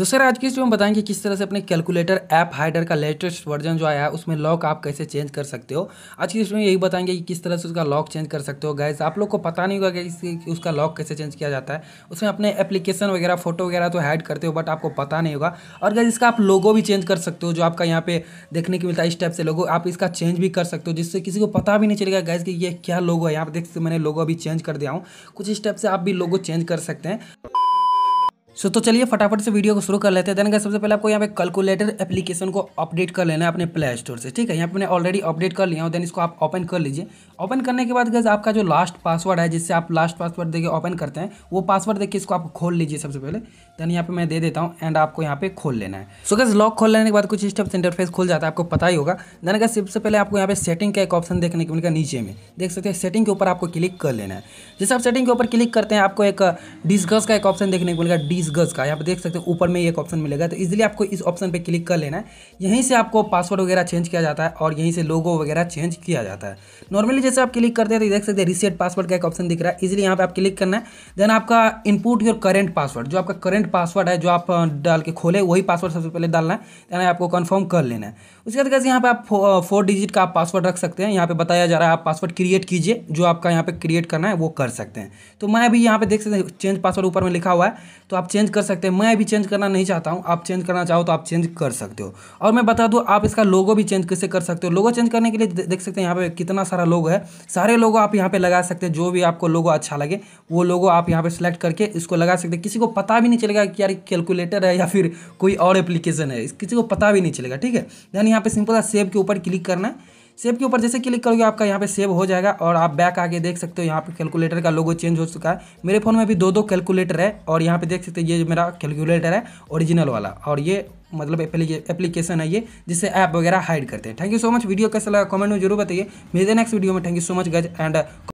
दूसरा तो आज की वीडियो में बताएंगे किस तरह से अपने कैलकुलेटर ऐप हाइडर का लेटेस्ट वर्जन जो आया है उसमें लॉक आप कैसे चेंज कर सकते हो आज की वीडियो में यही बताएंगे कि किस तरह से उसका लॉक चेंज कर सकते हो गैस आप लोग को पता नहीं होगा कि उसका लॉक कैसे चेंज किया जाता है उसमें अपने एप्लीकेशन वगैरह फोटो वगैरह तो हैड करते हो बट आपको पता नहीं होगा और गैस इसका आप लोगो भी चेंज कर सकते हो जो आपका यहाँ पे देखने को मिलता है इस टाइप से लोगो आप इसका चेंज भी कर सकते हो जिससे किसी को पता भी नहीं चलेगा गैस कि ये क्या लोगो है यहाँ पर देख सकते मैंने लोगो अभी चेंज कर दिया हूँ कुछ इस टाइप से आप भी लोगो चेंज कर सकते हैं सो तो चलिए फटाफट से वीडियो को शुरू कर लेते हैं देन सबसे पहले आपको यहाँ पे कैलकुलेटर एप्लीकेशन को अपडेट कर लेना है अपने प्ले स्टोर से ठीक है यहाँ पे मैंने ऑलरेडी अपडेट कर लिया हूँ देन इसको आप ओपन कर लीजिए ओपन करने के बाद गैस आपका जो लास्ट पासवर्ड है जिससे आप लास्ट पासवर्ड देखिए ओपन करते हैं वो पासवर्ड देखिए इसको आप खोल लीजिए सबसे पहले देन यहाँ पे मैं दे देता हूँ एंड आपको यहाँ पे खोल लेना है सो गैस लॉक खोल लेने के बाद कुछ स्टेप इंटरफेस खोल जाता है आपको पता ही होगा देन गैस सबसे पहले आपको यहाँ पे सेटिंग का एक ऑप्शन देखने को मिलेगा नीचे में देख सकते हैं सेटिंग के ऊपर आपको क्लिक कर लेना है जैसे आप सेटिंग के ऊपर क्लिक करते हैं आपको एक डिस्कस का एक ऑप्शन देखने को मिलेगा डिस गज का यहाँ पर देख सकते हो ऊपर में एक ऑप्शन मिलेगा तो इजिली आपको इस ऑप्शन पर क्लिक कर लेना है यहीं से आपको पासवर्ड वगैरह चेंज किया जाता है और यहीं से लोगो वगैरह चेंज किया जाता है नॉर्मली जैसे आप क्लिक करते हैं तो देख सकते हैं रिसेट पासवर्ड का एक ऑप्शन दिख रहा है इजिली यहाँ पर आप क्लिक करना है देन आपका इनपुट योर करेंट पासवर्ड जो आपका करेंट पासवर्ड है जो आप डाल के खोले वही पासवर्ड सबसे पहले डालना है देन आपको कन्फर्म कर लेना है उसके बाद कैसे यहाँ पर आप फोर डिजिट का पासवर्ड रख सकते हैं यहाँ पर बताया जा रहा है आप पासवर्ड क्रिएट कीजिए जो आपका यहाँ पर क्रिएट करना है वो कर सकते हैं तो मैं अभी यहाँ पे देख सकते हैं चेंज पासवर्ड ऊपर में लिखा हुआ है तो आप चेंज कर सकते हैं मैं अभी चेंज करना नहीं चाहता हूँ आप चेंज करना चाहो तो आप चेंज कर सकते हो और मैं बता दूँ आप इसका लोगो भी चेंज कैसे कर सकते हो लोगो चेंज करने के लिए देख सकते हैं यहाँ पे कितना सारा लोगो है सारे लोगो आप यहाँ पे लगा सकते हैं जो भी आपको लोगो अच्छा लगे वो लोगो आप यहाँ पे सेलेक्ट करके इसको लगा सकते हैं किसी को पता भी नहीं चलेगा कि यार कैलकुलेटर है या फिर कोई और एप्लीकेशन है किसी को पता भी नहीं चलेगा ठीक है देन यहाँ पे सिंपल सेव के ऊपर क्लिक करना है सेव के ऊपर जैसे क्लिक करोगे आपका यहाँ पे सेव हो जाएगा और आप बैक आगे देख सकते हो यहाँ पे कैलकुलेटर का लोगो चेंज हो चुका है मेरे फ़ोन में भी दो दो कैलकुलेटर है और यहाँ पे देख सकते हो ये मेरा कैलकुलेटर है ओरिजिनल वाला और ये मतलब एप्लीकेशन है ये जिससे ऐप वगैरह हाइड करते हैं thank you so much video कैसे लगा कमेंट में जरूर बताइए मेरे नेक्स्ट वीडियो में thank you so much guys and